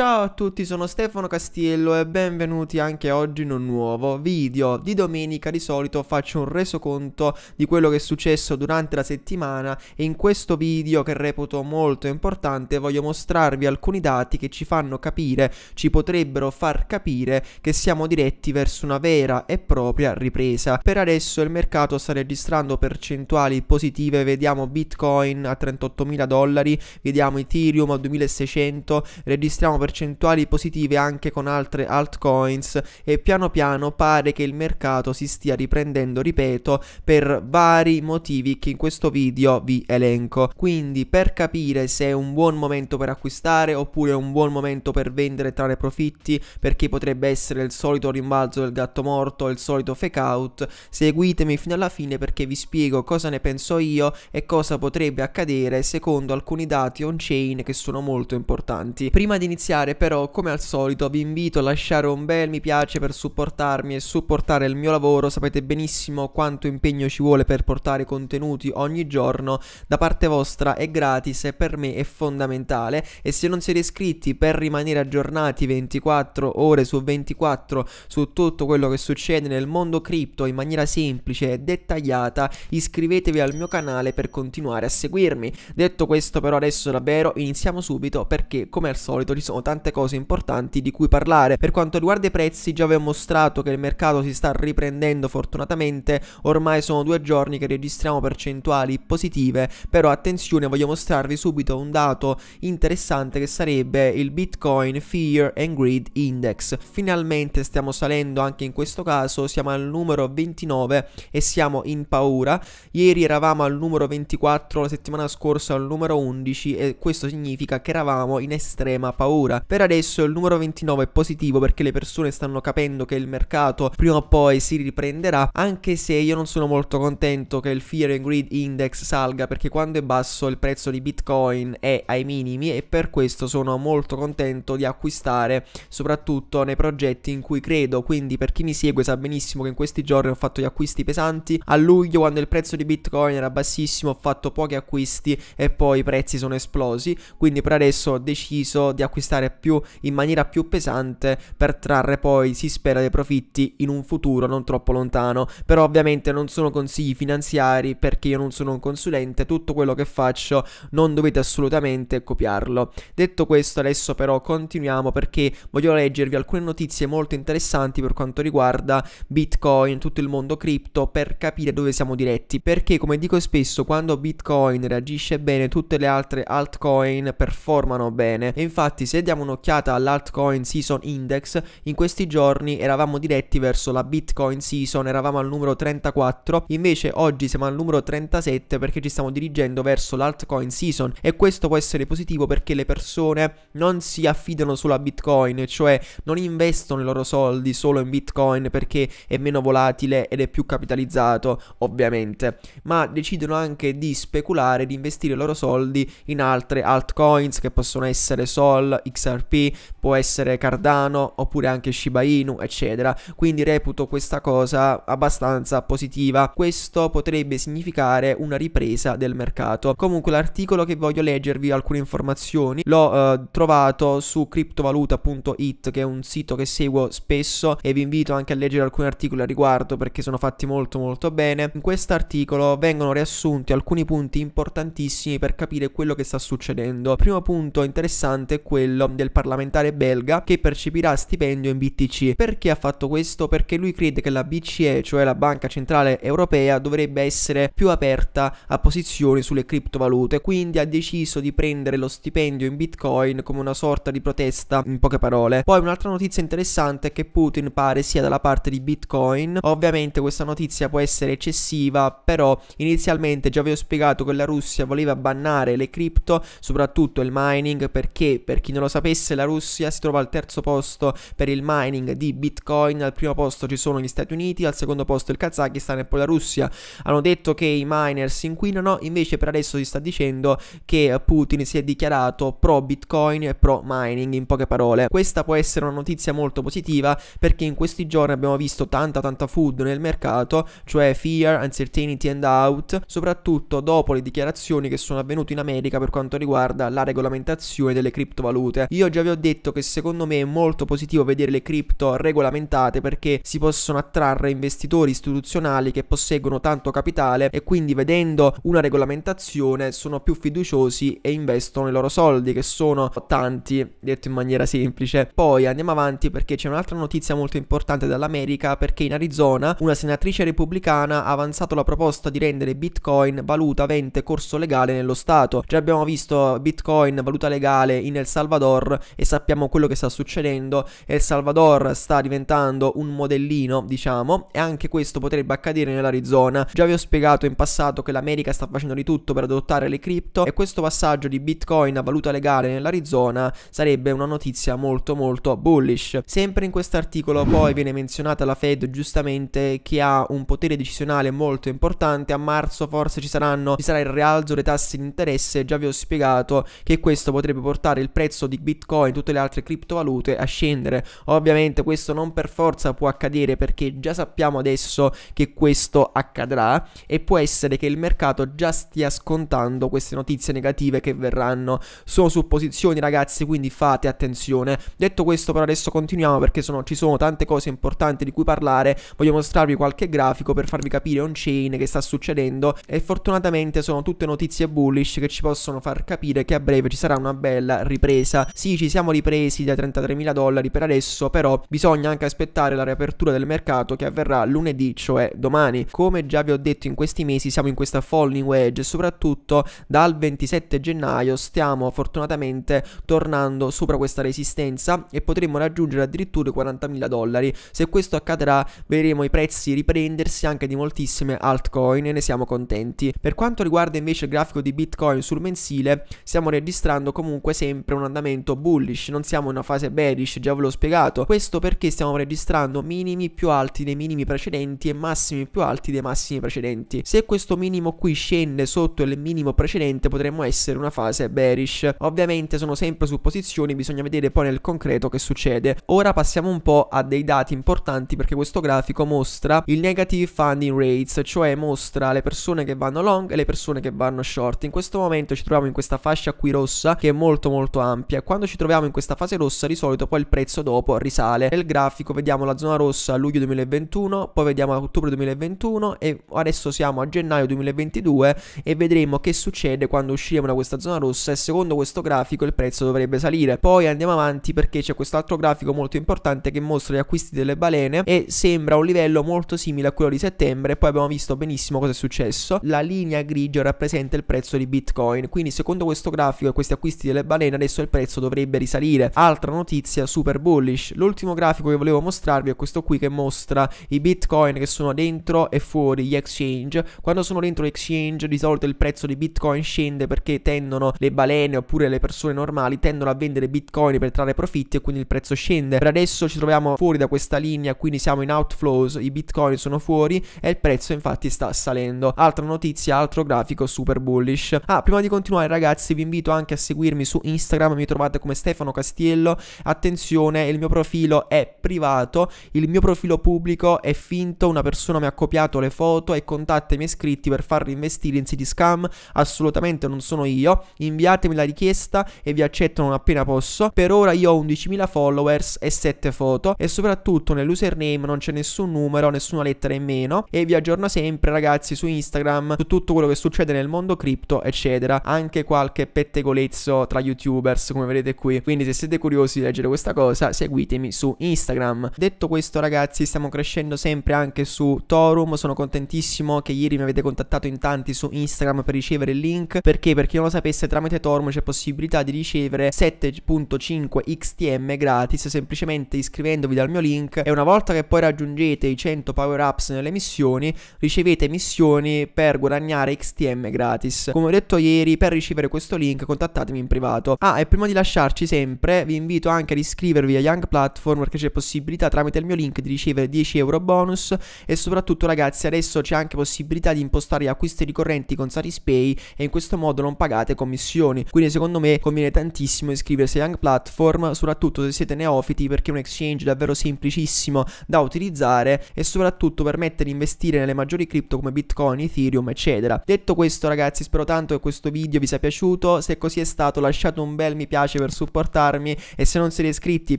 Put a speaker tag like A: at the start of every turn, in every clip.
A: Ciao a tutti, sono Stefano Castiello e benvenuti anche oggi in un nuovo video. Di domenica di solito faccio un resoconto di quello che è successo durante la settimana e in questo video che reputo molto importante voglio mostrarvi alcuni dati che ci fanno capire, ci potrebbero far capire che siamo diretti verso una vera e propria ripresa. Per adesso il mercato sta registrando percentuali positive, vediamo Bitcoin a 38.000 dollari, vediamo Ethereum a 2600, registriamo per percentuali positive anche con altre altcoins e piano piano pare che il mercato si stia riprendendo, ripeto, per vari motivi che in questo video vi elenco. Quindi per capire se è un buon momento per acquistare oppure un buon momento per vendere e trarre profitti perché potrebbe essere il solito rimbalzo del gatto morto, il solito fake out, seguitemi fino alla fine perché vi spiego cosa ne penso io e cosa potrebbe accadere secondo alcuni dati on chain che sono molto importanti. Prima di iniziare iniziare però, come al solito, vi invito a lasciare un bel mi piace per supportarmi e supportare il mio lavoro. Sapete benissimo quanto impegno ci vuole per portare contenuti ogni giorno. Da parte vostra è gratis e per me è fondamentale. E se non siete iscritti per rimanere aggiornati 24 ore su 24 su tutto quello che succede nel mondo cripto in maniera semplice e dettagliata, iscrivetevi al mio canale per continuare a seguirmi. Detto questo però adesso davvero iniziamo subito perché come al solito ci sono abbiamo tante cose importanti di cui parlare. Per quanto riguarda i prezzi, già vi ho mostrato che il mercato si sta riprendendo fortunatamente, ormai sono due giorni che registriamo percentuali positive, però attenzione, voglio mostrarvi subito un dato interessante che sarebbe il Bitcoin Fear and Greed Index. Finalmente stiamo salendo anche in questo caso, siamo al numero 29 e siamo in paura. Ieri eravamo al numero 24, la settimana scorsa al numero 11 e questo significa che eravamo in estrema paura paura. Per adesso il numero 29 è positivo perché le persone stanno capendo che il mercato prima o poi si riprenderà, anche se io non sono molto contento che il Fear and Greed Index salga perché quando è basso il prezzo di Bitcoin è ai minimi e per questo sono molto contento di acquistare soprattutto nei progetti in cui credo, quindi per chi mi segue sa benissimo che in questi giorni ho fatto gli acquisti pesanti, a luglio quando il prezzo di Bitcoin era bassissimo ho fatto pochi acquisti e poi i prezzi sono esplosi, quindi per adesso ho deciso di acquistare affrontare più, in maniera più pesante per trarre poi, si spera, dei profitti in un futuro non troppo lontano. Però ovviamente non sono consigli finanziari perché io non sono un consulente, tutto quello che faccio non dovete assolutamente copiarlo. Detto questo adesso però continuiamo perché voglio leggervi alcune notizie molto interessanti per quanto riguarda Bitcoin, tutto il mondo cripto, per capire dove siamo diretti. Perché come dico spesso, quando Bitcoin reagisce bene, tutte le altre altcoin performano bene. E infatti se diamo un'occhiata all'altcoin season index, in questi giorni eravamo diretti verso la Bitcoin season, eravamo al numero 34, invece oggi siamo al numero 37 perché ci stiamo dirigendo verso l'altcoin season e questo può essere positivo perché le persone non si affidano solo a Bitcoin, cioè non investono i loro soldi solo in Bitcoin perché è meno volatile ed è più capitalizzato, ovviamente, ma decidono anche di speculare, di investire i loro soldi in altre altcoins che possono essere Sol, X XRP, può essere Cardano oppure anche Shiba Inu, eccetera. Quindi reputo questa cosa abbastanza positiva. Questo potrebbe significare una ripresa del mercato. Comunque l'articolo che voglio leggervi alcune informazioni l'ho eh, trovato su criptovaluta.it che è un sito che seguo spesso e vi invito anche a leggere alcuni articoli a riguardo perché sono fatti molto molto bene. In questo articolo vengono riassunti alcuni punti importantissimi per capire quello che sta succedendo. Il primo punto interessante è quello del parlamentare belga che percepirà stipendio in BTC. Perché ha fatto questo? Perché lui crede che la BCE, cioè la Banca Centrale Europea, dovrebbe essere più aperta a posizioni sulle criptovalute, quindi ha deciso di prendere lo stipendio in Bitcoin come una sorta di protesta, in poche parole. Poi un'altra notizia interessante è che Putin pare sia dalla parte di Bitcoin. Ovviamente questa notizia può essere eccessiva, però inizialmente già vi ho spiegato che la Russia voleva bannare le cripto, soprattutto il mining, perché per chi non lo sa sapesse, la Russia si trova al terzo posto per il mining di Bitcoin, al primo posto ci sono gli Stati Uniti, al secondo posto il Kazakistan e poi la Russia. Hanno detto che i miners inquinano, invece per adesso si sta dicendo che Putin si è dichiarato pro Bitcoin e pro mining, in poche parole. Questa può essere una notizia molto positiva perché in questi giorni abbiamo visto tanta tanta food nel mercato, cioè fear, uncertainty and doubt, soprattutto dopo le dichiarazioni che sono avvenute in America per quanto riguarda la regolamentazione delle criptovalute. Io già vi ho detto che secondo me è molto positivo vedere le cripto regolamentate perché si possono attrarre investitori istituzionali che posseggono tanto capitale e quindi vedendo una regolamentazione sono più fiduciosi e investono i loro soldi che sono tanti, detto in maniera semplice. Poi andiamo avanti perché c'è un'altra notizia molto importante dall'America perché in Arizona una senatrice repubblicana ha avanzato la proposta di rendere Bitcoin valuta avente corso legale nello Stato. Già abbiamo visto Bitcoin valuta legale in El Salvador Salvador e sappiamo quello che sta succedendo. El Salvador sta diventando un modellino, diciamo, e anche questo potrebbe accadere nell'Arizona. Già vi ho spiegato in passato che l'America sta facendo di tutto per adottare le cripto e questo passaggio di Bitcoin a valuta legale nell'Arizona sarebbe una notizia molto molto bullish. Sempre in questo articolo poi viene menzionata la Fed giustamente che ha un potere decisionale molto importante, a marzo forse ci, saranno, ci sarà il rialzo dei tassi di interesse, già vi ho spiegato che questo potrebbe portare il prezzo di Bitcoin e tutte le altre criptovalute a scendere. Ovviamente questo non per forza può accadere perché già sappiamo adesso che questo accadrà e può essere che il mercato già stia scontando queste notizie negative che verranno. Sono supposizioni ragazzi, quindi fate attenzione. Detto questo però adesso continuiamo perché sono, ci sono tante cose importanti di cui parlare. Voglio mostrarvi qualche grafico per farvi capire on chain che sta succedendo e fortunatamente sono tutte notizie bullish che ci possono far capire che a breve ci sarà una bella ripresa sì ci siamo ripresi dai 33.000 dollari per adesso, però bisogna anche aspettare la riapertura del mercato che avverrà lunedì, cioè domani. Come già vi ho detto in questi mesi siamo in questa falling wedge e soprattutto dal 27 gennaio stiamo fortunatamente tornando sopra questa resistenza e potremmo raggiungere addirittura i 40.000 dollari. Se questo accadrà vedremo i prezzi riprendersi anche di moltissime altcoin e ne siamo contenti. Per quanto riguarda invece il grafico di Bitcoin sul mensile stiamo registrando comunque sempre un andamento momento bullish, non siamo in una fase bearish, già ve l'ho spiegato. Questo perché stiamo registrando minimi più alti dei minimi precedenti e massimi più alti dei massimi precedenti. Se questo minimo qui scende sotto il minimo precedente potremmo essere una fase bearish. Ovviamente sono sempre supposizioni, bisogna vedere poi nel concreto che succede. Ora passiamo un po' a dei dati importanti perché questo grafico mostra il negative funding rates, cioè mostra le persone che vanno long e le persone che vanno short. In questo momento ci troviamo in questa fascia qui rossa che è molto molto ampia, quando ci troviamo in questa fase rossa di solito poi il prezzo dopo risale. Nel grafico vediamo la zona rossa a luglio 2021, poi vediamo a ottobre 2021 e adesso siamo a gennaio 2022 e vedremo che succede quando usciremo da questa zona rossa e secondo questo grafico il prezzo dovrebbe salire. Poi andiamo avanti perché c'è quest'altro grafico molto importante che mostra gli acquisti delle balene e sembra un livello molto simile a quello di settembre poi abbiamo visto benissimo cosa è successo. La linea grigia rappresenta il prezzo di Bitcoin, quindi secondo questo grafico e questi acquisti delle balene adesso il prezzo corso dovrebbe risalire. Altra notizia super bullish. L'ultimo grafico che volevo mostrarvi è questo qui che mostra i bitcoin che sono dentro e fuori gli exchange. Quando sono dentro l'exchange di solito il prezzo di bitcoin scende perché tendono le balene oppure le persone normali tendono a vendere bitcoin per trarre profitti e quindi il prezzo scende. Per adesso ci troviamo fuori da questa linea, quindi siamo in outflows, i bitcoin sono fuori e il prezzo infatti sta salendo. Altra notizia, altro grafico super bullish. Ah, prima di continuare ragazzi vi invito anche a seguirmi su Instagram, mi trovate trovate come Stefano Castiello. Attenzione, il mio profilo è privato, il mio profilo pubblico è finto, una persona mi ha copiato le foto e contatta i miei iscritti per farli investire in siti scam. Assolutamente non sono io. Inviatemi la richiesta e vi accettano appena posso. Per ora io ho 11.000 followers e 7 foto e soprattutto nell'username non c'è nessun numero, nessuna lettera in meno e vi aggiorno sempre ragazzi su Instagram su tutto quello che succede nel mondo cripto eccetera. Anche qualche pettegolezzo tra youtubers come vedete troverete qui. Quindi se siete curiosi di leggere questa cosa, seguitemi su Instagram. Detto questo ragazzi, stiamo crescendo sempre anche su Torum, sono contentissimo che ieri mi avete contattato in tanti su Instagram per ricevere il link, perché per chi non lo sapesse tramite Torum c'è possibilità di ricevere 7.5 XTM gratis semplicemente iscrivendovi dal mio link e una volta che poi raggiungete i 100 power ups nelle missioni, ricevete missioni per guadagnare XTM gratis. Come ho detto ieri, per ricevere questo link contattatemi in privato. Ah, e prima di lasciarci sempre, vi invito anche ad iscrivervi a Young Platform perché c'è possibilità tramite il mio link di ricevere 10 euro bonus e soprattutto ragazzi adesso c'è anche possibilità di impostare gli acquisti ricorrenti con Satispay e in questo modo non pagate commissioni. Quindi secondo me conviene tantissimo iscriversi a Young Platform, soprattutto se siete neofiti perché è un exchange davvero semplicissimo da utilizzare e soprattutto permette di investire nelle maggiori cripto come Bitcoin, Ethereum, eccetera. Detto questo ragazzi, spero tanto che questo video vi sia piaciuto, se così è stato lasciate un bel mi piace piace per supportarmi e se non siete iscritti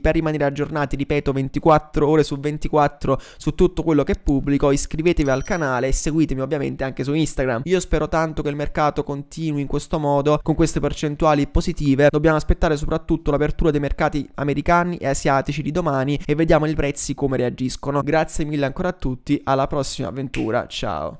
A: per rimanere aggiornati, ripeto, 24 ore su 24 su tutto quello che pubblico, iscrivetevi al canale e seguitemi ovviamente anche su Instagram. Io spero tanto che il mercato continui in questo modo, con queste percentuali positive. Dobbiamo aspettare soprattutto l'apertura dei mercati americani e asiatici di domani e vediamo i prezzi come reagiscono. Grazie mille ancora a tutti, alla prossima avventura, ciao!